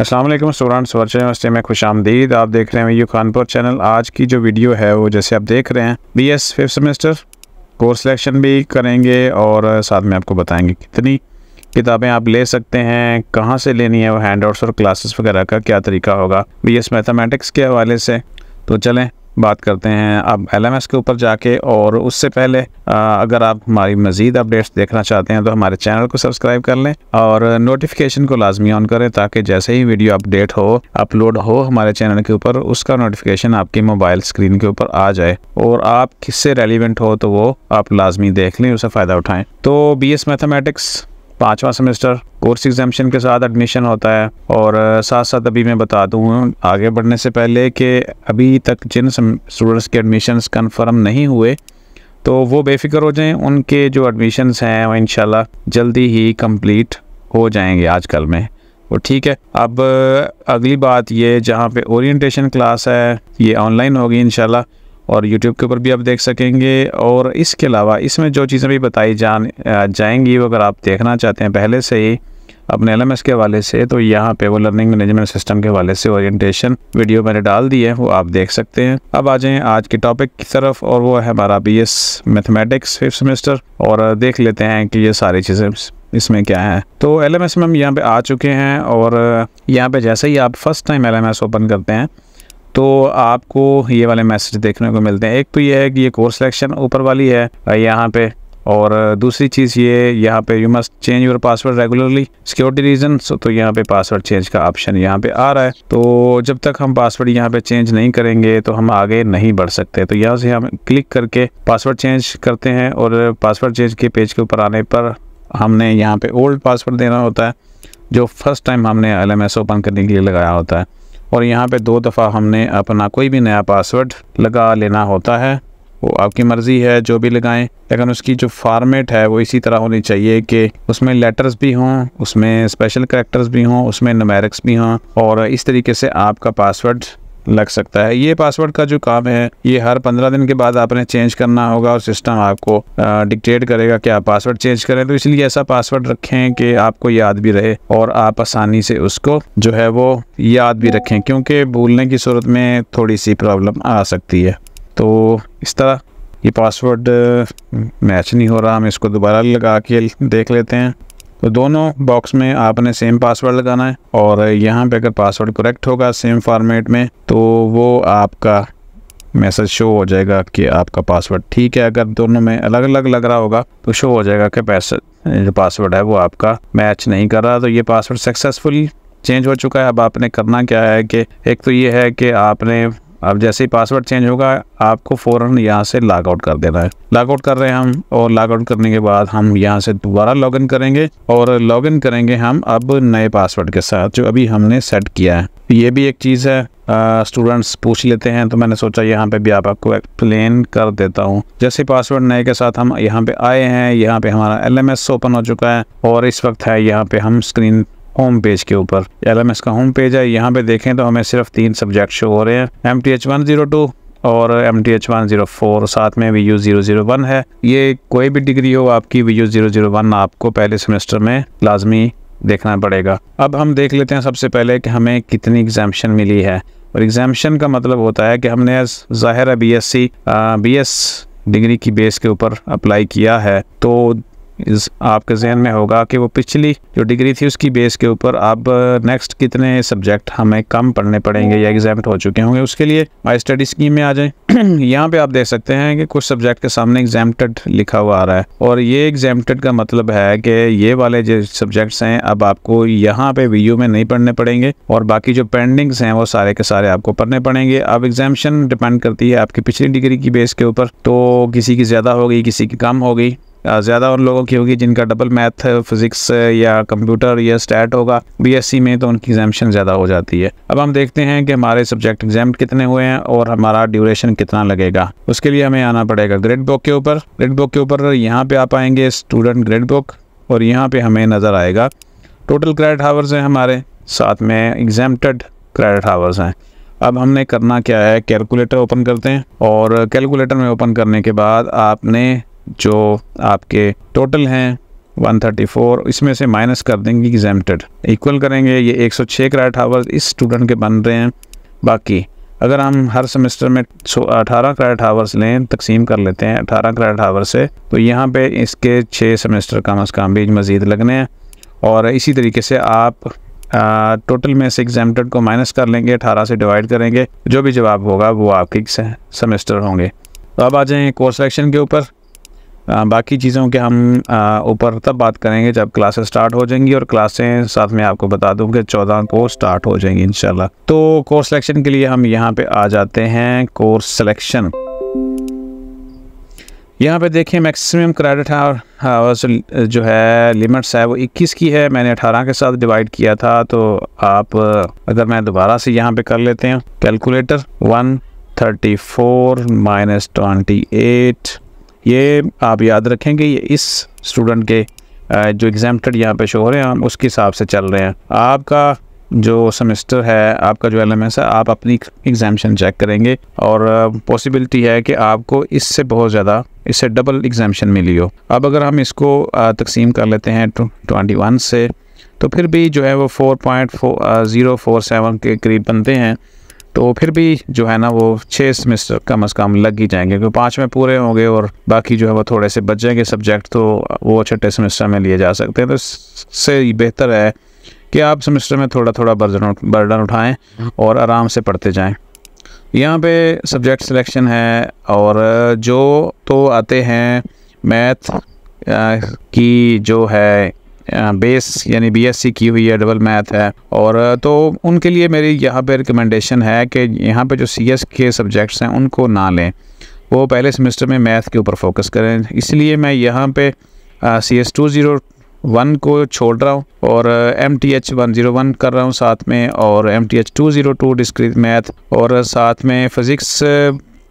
Aslam students virtual university में खुश आमदीद आप देख रहे हैं यू खानपुर चैनल आज की जो वीडियो है वो जैसे आप देख रहे हैं B S fifth semester course selection भी करेंगे और साथ में आपको बताएंगे कितनी किताबें आप ले सकते हैं कहाँ से लेनी है वो हैंड आउट्स और क्लासेस वगैरह का क्या तरीका होगा बी एस मैथमेटिक्स के हवाले से तो चलें बात करते हैं अब एल एम एस के ऊपर जाके और उससे पहले आ, अगर आप हमारी मज़ीद अपडेट्स देखना चाहते हैं तो हमारे चैनल को सब्सक्राइब कर लें और नोटिफिकेशन को लाजमी ऑन करें ताकि जैसे ही वीडियो अपडेट हो अपलोड हो हमारे चैनल के ऊपर उसका नोटिफिकेशन आपकी मोबाइल स्क्रीन के ऊपर आ जाए और आप किससे रेलिवेंट हो तो वो आप लाजमी देख लें उसे फ़ायदा उठाएँ तो बी एस मैथमेटिक्स पाँचवा सेमेस्टर कोर्स एग्जामेशन के साथ एडमिशन होता है और साथ साथ अभी मैं बता दूँ आगे बढ़ने से पहले कि अभी तक जिन स्टूडेंट्स के एडमिशन्स कन्फर्म नहीं हुए तो वो बेफिक्र हो जाएं उनके जो एडमिशन्स हैं वो इन जल्दी ही कम्प्लीट हो जाएंगे आजकल में वो ठीक है अब अगली बात ये जहाँ पे ओरिएंटेशन क्लास है ये ऑनलाइन होगी इनशाला और यूट्यूब के ऊपर भी आप देख सकेंगे और इसके अलावा इसमें जो चीज़ें भी बताई जान जाएंगी वो अगर आप देखना चाहते हैं पहले से ही अपने एल के वाले से तो यहाँ पे वो लर्निंग मैनेजमेंट सिस्टम के वाले से ओरिएंटेशन वीडियो मैंने डाल दी है वो आप देख सकते हैं अब आ जाएँ आज के टॉपिक की तरफ और वो है हमारा B S mathematics fifth semester और देख लेते हैं कि ये सारी चीज़ें इसमें क्या है तो एल एम एस में हम यहाँ पे आ चुके हैं और यहाँ पे जैसे ही आप first time L M S open करते हैं तो आपको ये वाले मैसेज देखने को मिलते हैं एक तो ये है कि ये कोर्स सिलेक्शन ऊपर वाली है यहाँ पे और दूसरी चीज़ ये यहाँ पे you must change your password regularly security reason तो यहाँ पे पासवर्ड चेंज का ऑप्शन यहाँ पे आ रहा है तो जब तक हम पासवर्ड यहाँ पे चेंज नहीं करेंगे तो हम आगे नहीं बढ़ सकते तो यहाँ से हम क्लिक करके पासवर्ड चेंज करते हैं और पासवर्ड चेंज के पेज के ऊपर आने पर हमने यहाँ पे ओल्ड पासवर्ड देना होता है जो फर्स्ट टाइम हमने एल ओपन करने के लिए लगाया होता है और यहाँ पे दो दफ़ा हमने अपना कोई भी नया पासवर्ड लगा लेना होता है वो आपकी मर्ज़ी है जो भी लगाएं लेकिन उसकी जो फॉर्मेट है वो इसी तरह होनी चाहिए कि उसमें लेटर्स भी हों उसमें स्पेशल करेक्टर्स भी हों उसमें नमेरिक्स भी हों और इस तरीके से आपका पासवर्ड लग सकता है ये पासवर्ड का जो काम है ये हर पंद्रह दिन के बाद आपने चेंज करना होगा और सिस्टम आपको डिक्टेट करेगा कि आप पासवर्ड चेंज करें तो इसलिए ऐसा पासवर्ड रखें कि आपको याद भी रहे और आप आसानी से उसको जो है वो याद भी रखें क्योंकि भूलने की सूरत में थोड़ी सी प्रॉब्लम आ सकती है तो इस तरह ये पासवर्ड मैच नहीं हो रहा हम इसको दोबारा लगा के देख लेते हैं तो दोनों बॉक्स में आपने सेम पासवर्ड लगाना है और यहाँ पे अगर पासवर्ड करेक्ट होगा सेम फॉर्मेट में तो वो आपका मैसेज शो हो जाएगा कि आपका पासवर्ड ठीक है अगर दोनों में अलग अलग लग रहा होगा तो शो हो जाएगा कि पैसे जो पासवर्ड है वो आपका मैच नहीं कर रहा तो ये पासवर्ड सक्सेसफुली चेंज हो चुका है अब आपने करना क्या है कि एक तो ये है कि आपने अब जैसे ही पासवर्ड चेंज होगा आपको फ़ौर यहाँ से लॉग आउट कर देना है लॉग आउट कर रहे हैं हम और लॉग आउट करने के बाद हम यहाँ से दोबारा लॉगिन करेंगे और लॉगिन करेंगे हम अब नए पासवर्ड के साथ जो अभी हमने सेट किया है ये भी एक चीज़ है स्टूडेंट्स पूछ लेते हैं तो मैंने सोचा यहाँ पे भी आप आपको एक्सप्लेन कर देता हूँ जैसे पासवर्ड नए के साथ हम यहाँ पे आए हैं यहाँ पे हमारा एलएमएस ओपन हो चुका है और इस वक्त है यहाँ पे हम स्क्रीन होम पेज के ऊपर एल का होम पेज है यहाँ पे देखें तो हमें सिर्फ तीन सब्जेक्ट शो हो रहे हैं M T H one zero two और M T H one zero four साथ में V U zero zero one है ये कोई भी डिग्री हो आपकी V U zero zero one आपको पहले सेमेस्टर में लाजमी देखना पड़ेगा अब हम देख लेते हैं सबसे पहले कि हमें कितनी एग्जामेशन मिली है और एग्जामेशन का मतलब होता है कि हमने ज़ाहिर है B S C B S degree की बेस के ऊपर अप्लाई किया है तो इस आपके जहन में होगा कि वो पिछली जो डिग्री थी उसकी बेस के ऊपर अब नेक्स्ट कितने सब्जेक्ट हमें कम पढ़ने पड़ेंगे या एग्जाम हो चुके होंगे उसके लिए माई स्टडी स्कीम में आ जाए यहाँ पे आप देख सकते हैं कि कुछ सब्जेक्ट के सामने एग्जाम लिखा हुआ आ रहा है और ये एग्जाम का मतलब है कि ये वाले जो सब्जेक्ट्स हैं अब आपको यहाँ पे वी में नहीं पढ़ने पड़ेंगे और बाकी जो पेंडिंग्स हैं वो सारे के सारे आपको पढ़ने पड़ेंगे अब एग्जामेशन डिपेंड करती है आपकी पिछली डिग्री की बेस के ऊपर तो किसी की ज़्यादा हो गई किसी की कम हो गई ज़्यादा उन लोगों की होगी जिनका डबल मैथ फिज़िक्स या कंप्यूटर या स्टैट होगा बीएससी में तो उनकी एग्जामेशन ज़्यादा हो जाती है अब हम देखते हैं कि हमारे सब्जेक्ट एग्जाम कितने हुए हैं और हमारा ड्यूरेशन कितना लगेगा उसके लिए हमें आना पड़ेगा ग्रेड बुक के ऊपर ग्रेड बुक के ऊपर यहाँ पर आप आएँगे स्टूडेंट ग्रेड बुक और यहाँ पर हमें नज़र आएगा टोटल क्रेडिट हावर्स हैं हमारे साथ में एग्जामटेड क्रेडिट हावर्स हैं अब हमने करना क्या है कैलकुलेटर ओपन करते हैं और कैलकुलेटर में ओपन करने के बाद आपने जो आपके टोटल हैं 134 इसमें से माइनस कर देंगे एग्जामेटेड इक्वल करेंगे ये 106 सौ छः क्राइट हावर इस स्टूडेंट के बन रहे हैं बाकी अगर हम हर सेमेस्टर में अठारह क्राइट हावर्स लें तकसीम कर लेते हैं अठारह क्राइट हावर से तो यहाँ पे इसके छः सेमेस्टर कम अज़ कम भी मज़ीद लगने हैं और इसी तरीके से आप आ, टोटल में से एग्जामेटेड को माइनस कर लेंगे अठारह से डिवाइड करेंगे जो भी जवाब होगा वो आपके सेमेस्टर होंगे तो अब आ जाएँ कोर्स सेक्शन के ऊपर बाकी चीज़ों के हम ऊपर तब बात करेंगे जब क्लासेस स्टार्ट हो जाएंगी और क्लासें साथ में आपको बता दूँ कि चौदह को स्टार्ट हो जाएंगी इन तो कोर्स सिलेक्शन के लिए हम यहाँ पर आ जाते हैं कोर्स सिलेक्शन यहाँ पे देखिए मैक्सिमम क्रेडिट है और जो है लिमिट्स है वो 21 की है मैंने 18 के साथ डिवाइड किया था तो आप अगर मैं दोबारा से यहाँ पे कर लेते हैं calculator 134 thirty four minus twenty eight ये आप याद रखेंगे ये इस स्टूडेंट के जो एग्जाम्पल यहाँ पे शो हो रहे हैं हम उसके हिसाब से चल रहे हैं आपका जो सेमेस्टर है आपका जो एलएमएस है आप अपनी एग्जामेशन चेक करेंगे और पॉसिबिलिटी है कि आपको इससे बहुत ज़्यादा इससे डबल एग्जामेशन मिली हो अब अगर हम इसको तकसीम कर लेते हैं ट्वेंटी वन से तो फिर भी जो है वो four point zero four seven के करीब बनते हैं तो फिर भी जो है ना वो छः सेमेस्टर कम अज़ कम लग ही जाएंगे क्योंकि पाँच में पूरे होंगे और बाकी जो है वो थोड़े से बच जाएंगे सब्जेक्ट तो वो छठे सेमेस्टर में लिए जा सकते हैं तो इससे बेहतर है कि आप सेमेस्टर में थोड़ा थोड़ा बर्जन बर्डन उठाएँ और आराम से पढ़ते जाएँ यहाँ पे सब्जेक्ट सिलेक्शन है और जो तो आते हैं मैथ की जो है बेस यानी बीएससी की हुई है डबल मैथ है और तो उनके लिए मेरी यहाँ पे रिकमेंडेशन है कि यहाँ पे जो सीएस के सब्जेक्ट्स हैं उनको ना लें वो पहले सेमेस्टर में मैथ के ऊपर फोकस करें इसलिए मैं यहाँ पे C S two zero one को छोड़ रहा हूँ और M T H one zero one कर रहा हूँ साथ में और M T H two zero two discrete math और साथ में फिज़िक्स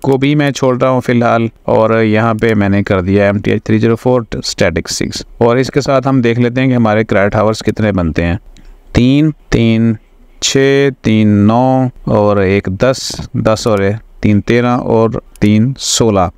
को भी मैं छोड़ रहा हूँ फिलहाल और यहाँ पे मैंने कर दिया M T H three zero four statistics और इसके साथ हम देख लेते हैं कि हमारे क्राइट हावर्स कितने बनते हैं तीन तीन छः तीन नौ और एक दस दस और तीन तेरह और तीन सोलह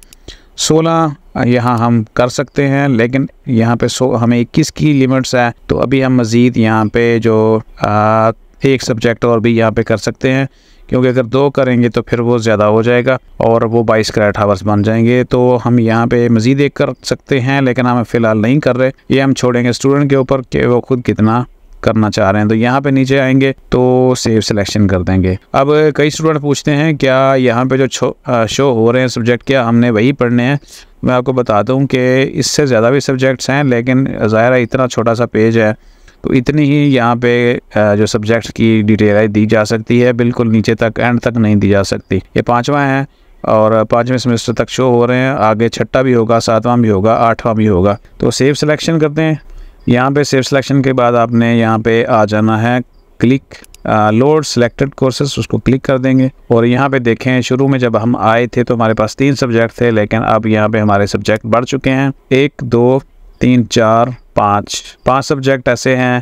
सोलह यहाँ हम कर सकते हैं लेकिन यहाँ पे सो हमें इक्कीस की लिमिट्स है तो अभी हम मज़ीद यहाँ पे जो आ, एक सब्जेक्ट और भी यहाँ पे कर सकते हैं क्योंकि अगर दो करेंगे तो फिर वो ज़्यादा हो जाएगा और वो बाईस करेट हावर्स बन जाएंगे तो हम यहाँ पे मज़ीद एक कर सकते हैं लेकिन हम फ़िलहाल नहीं कर रहे ये हम छोड़ेंगे स्टूडेंट के ऊपर कि वो खुद कितना करना चाह रहे हैं तो यहाँ पे नीचे आएंगे तो सेव सिलेक्शन कर देंगे अब कई स्टूडेंट पूछते हैं क्या यहाँ पे जो शो हो रहे हैं सब्जेक्ट क्या हमने वही पढ़ने हैं मैं आपको बता दूँ कि इससे ज़्यादा भी सब्जेक्ट्स हैं लेकिन ज़ाहिर इतना छोटा सा पेज है तो इतनी ही यहाँ पे जो सब्जेक्ट की डिटेल है दी जा सकती है बिल्कुल नीचे तक एंड तक नहीं दी जा सकती ये पाँचवा है और पाँचवें सेमेस्टर तक शो हो रहे हैं आगे छठा भी होगा सातवां भी होगा आठवां भी होगा तो सेफ सिलेक्शन करते हैं यहाँ पे सेफ सिलेक्शन के बाद आपने यहाँ पे आ जाना है क्लिक लोड सिलेक्टेड कोर्सेज उसको क्लिक कर देंगे और यहाँ पे देखें शुरू में जब हम आए थे तो हमारे पास तीन सब्जेक्ट थे लेकिन अब यहाँ पे हमारे सब्जेक्ट बढ़ चुके हैं एक दो तीन चार पाँच पाँच सब्जेक्ट ऐसे हैं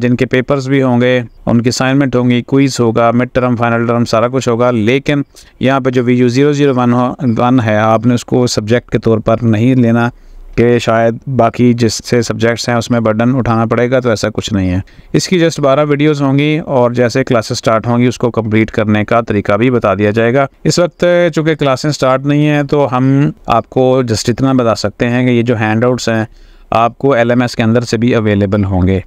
जिनके पेपर्स भी होंगे उनकी असाइनमेंट होंगी क्विज होगा मिड टर्म फाइनल टर्म सारा कुछ होगा लेकिन यहाँ पे जो V U zero zero one one है आपने उसको सब्जेक्ट के तौर पर नहीं लेना कि शायद बाकी जिससे सब्जेक्ट्स हैं उसमें बर्डन उठाना पड़ेगा तो ऐसा कुछ नहीं है इसकी जस्ट बारह वीडियोस होंगी और जैसे क्लासेस स्टार्ट होंगी उसको कंप्लीट करने का तरीका भी बता दिया जाएगा इस वक्त चूँकि क्लासेस स्टार्ट नहीं है तो हम आपको जस्ट इतना बता सकते हैं कि ये जो हैंड आउट्स हैं आपको एलएमएस के अंदर से भी अवेलेबल होंगे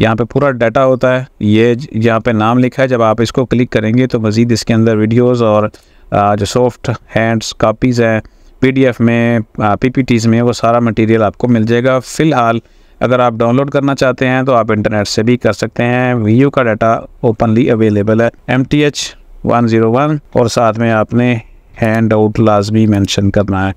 यहाँ पे पूरा डाटा होता है ये यहाँ पे नाम लिखा है जब आप इसको क्लिक करेंगे तो मज़ीद इसके अंदर वीडियोस और जो सॉफ्ट हैंड्स कापीज़ हैं पीडीएफ में पीपीटीज़ में वो सारा मटेरियल आपको मिल जाएगा फ़िलहाल अगर आप डाउनलोड करना चाहते हैं तो आप इंटरनेट से भी कर सकते हैं वी का डाटा ओपनली अवेलेबल है M T H one zero one और साथ में आपने हैंड आउट लाजमी मैंशन करना है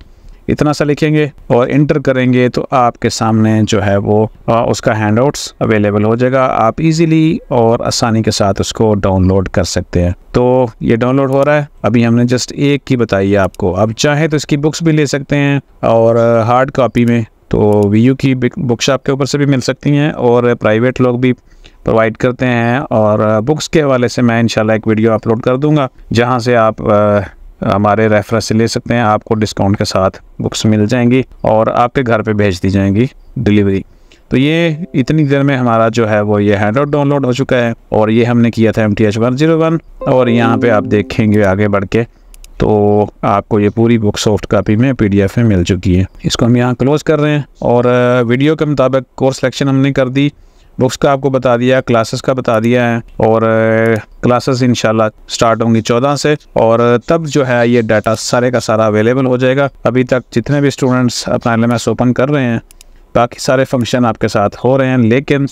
इतना सा लिखेंगे और इंटर करेंगे तो आपके सामने जो है वो उसका हैंड अवेलेबल हो जाएगा आप इजीली और आसानी के साथ उसको डाउनलोड कर सकते हैं तो ये डाउनलोड हो रहा है अभी हमने जस्ट एक की बताई है आपको आप चाहे तो इसकी बुक्स भी ले सकते हैं और हार्ड कापी में तो वी यू की बुक शॉप के ऊपर से भी मिल सकती हैं और प्राइवेट लोग भी प्रोवाइड करते हैं और बुक्स के हवाले से मैं इंशाल्लाह एक वीडियो अपलोड कर दूंगा जहां से आप हमारे रेफरेंस से ले सकते हैं आपको डिस्काउंट के साथ बुक्स मिल जाएंगी और आपके घर पे भेज दी जाएंगी डिलीवरी तो ये इतनी देर में हमारा जो है वो ये हैंड आउट डाउनलोड हो चुका है और ये हमने किया था M T H one zero one और यहाँ पे आप देखेंगे आगे बढ़ के तो आपको ये पूरी बुक सॉफ्ट कापी में एफ में मिल चुकी है इसको हम यहाँ क्लोज कर रहे हैं और वीडियो के मुताबिक कोर्स सिलेक्शन हमने कर दी बुक्स का आपको बता दिया क्लासेस का बता दिया है और क्लासेस इंशाल्लाह स्टार्ट होंगी चौदह से और तब जो है ये डाटा सारे का सारा अवेलेबल हो जाएगा अभी तक जितने भी स्टूडेंट्स अपना एल ओपन कर रहे हैं बाकी सारे फंक्शन आपके साथ हो रहे हैं लेकिन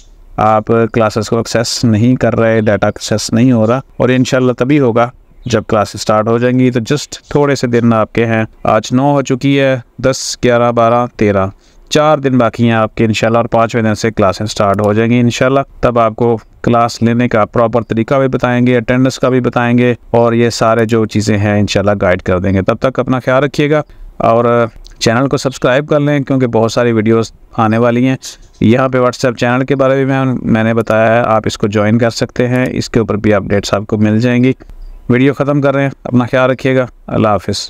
आप क्लासेस को एक्सेस नहीं कर रहे डाटा एक्सेस नहीं हो रहा और इन तभी होगा जब क्लास स्टार्ट हो जाएंगी तो जस्ट थोड़े से दिन आपके हैं आज नौ हो चुकी है दस ग्यारह बारह तेरह चार दिन बाकी हैं आपके शाला और पाँचवें दिन से क्लासें स्टार्ट हो जाएंगी इनशाला तब आपको क्लास लेने का प्रॉपर तरीका भी बताएंगे अटेंडेंस का भी बताएंगे और ये सारे जो चीज़ें हैं इंशाल्लाह गाइड कर देंगे तब तक अपना ख्याल रखिएगा और चैनल को सब्सक्राइब कर लें क्योंकि बहुत सारी वीडियोस आने वाली हैं यहाँ पे व्हाट्सएप चैनल के बारे में मैं, मैंने बताया है आप इसको ज्वाइन कर सकते हैं इसके ऊपर भी अपडेट्स आपको मिल जाएंगी वीडियो ख़त्म कर रहे हैं अपना ख्याल रखिएगा अल्लाह हाफिज़